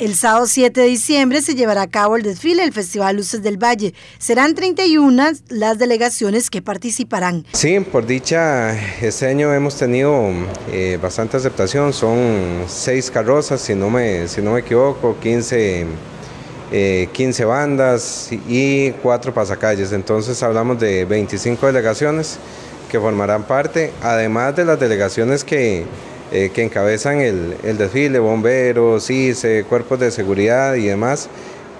El sábado 7 de diciembre se llevará a cabo el desfile del Festival Luces del Valle. Serán 31 las delegaciones que participarán. Sí, por dicha, este año hemos tenido eh, bastante aceptación. Son seis carrozas, si no me, si no me equivoco, 15, 15 eh, bandas y cuatro pasacalles. Entonces hablamos de 25 delegaciones que formarán parte, además de las delegaciones que eh, que encabezan el, desfile, bomberos, CISE, cuerpos de seguridad y demás,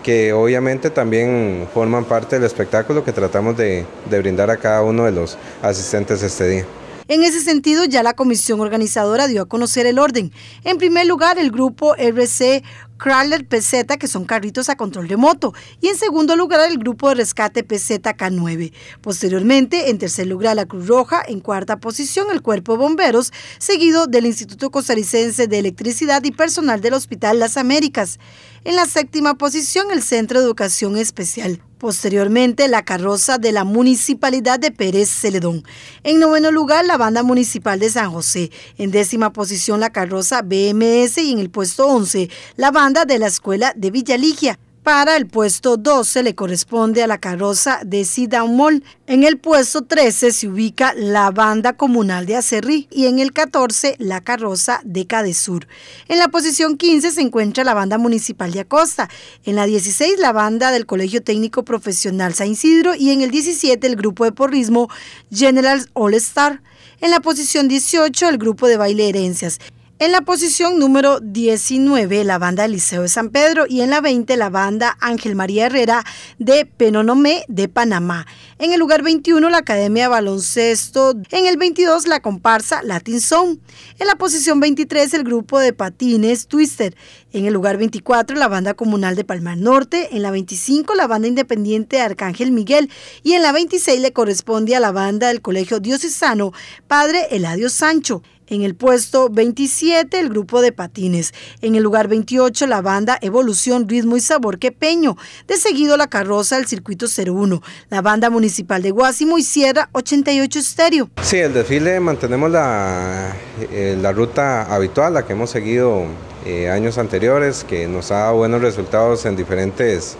que obviamente también forman parte del espectáculo que tratamos de, de brindar a cada uno de los asistentes este día. En ese sentido, ya la comisión organizadora dio a conocer el orden. En primer lugar, el grupo RC Crawler PZ que son carritos a control remoto, y en segundo lugar el grupo de rescate pzk 9 Posteriormente, en tercer lugar la Cruz Roja, en cuarta posición el Cuerpo de Bomberos, seguido del Instituto Costarricense de Electricidad y personal del Hospital Las Américas. En la séptima posición el Centro de Educación Especial. Posteriormente, la carroza de la Municipalidad de Pérez Celedón. En noveno lugar, la banda municipal de San José. En décima posición, la carroza BMS y en el puesto 11, la banda de la Escuela de Villaligia para el puesto 12 le corresponde a la carroza de Sidamol. En el puesto 13 se ubica la banda comunal de Acerrí y en el 14 la carroza de Cadesur. En la posición 15 se encuentra la banda municipal de Acosta. En la 16 la banda del Colegio Técnico Profesional San Isidro y en el 17 el grupo de porrismo General All Star. En la posición 18 el grupo de baile Herencias. En la posición número 19, la banda Liceo de San Pedro y en la 20, la banda Ángel María Herrera de Penonomé de Panamá. En el lugar 21, la Academia de Baloncesto. En el 22, la comparsa Latin Song. En la posición 23, el grupo de patines Twister. En el lugar 24, la banda comunal de Palmar Norte. En la 25, la banda independiente Arcángel Miguel. Y en la 26 le corresponde a la banda del Colegio Diocesano Padre Eladio Sancho. En el puesto 27, el grupo de patines. En el lugar 28, la banda Evolución, Ritmo y Sabor Quepeño. De seguido, la carroza del circuito 01, la banda municipal de Guasimo y Sierra 88 Estéreo. Sí, el desfile mantenemos la, eh, la ruta habitual, la que hemos seguido eh, años anteriores, que nos ha dado buenos resultados en diferentes,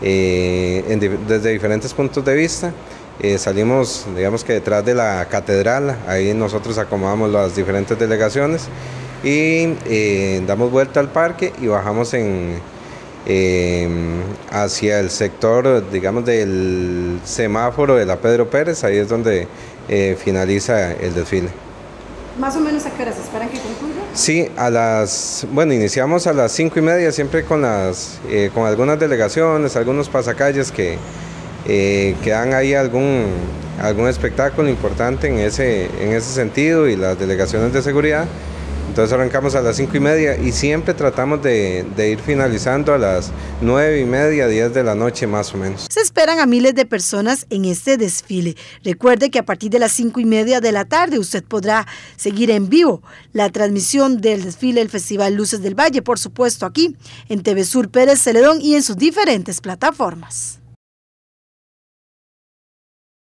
eh, desde diferentes puntos de vista. Eh, salimos, digamos que detrás de la catedral, ahí nosotros acomodamos las diferentes delegaciones y eh, damos vuelta al parque y bajamos en, em, hacia el sector, digamos, del semáforo de la Pedro Pérez, ahí es donde eh, finaliza el desfile. ¿Más o menos a qué se esperan que concluya? Sí, a las, bueno, iniciamos a las cinco y media, siempre con, las, con algunas delegaciones, algunos pasacalles que Quedan eh, que ahí algún, algún espectáculo importante en ese, en ese sentido y las delegaciones de seguridad. Entonces arrancamos a las cinco y media y siempre tratamos de, ir finalizando a las nueve y media, diez de la noche más o menos. Se esperan a miles de personas en este desfile. Recuerde que a partir de las cinco y media de la tarde usted podrá seguir en vivo la transmisión del desfile del Festival Luces del Valle, por supuesto aquí en TV Sur Pérez Celedón y en sus diferentes plataformas.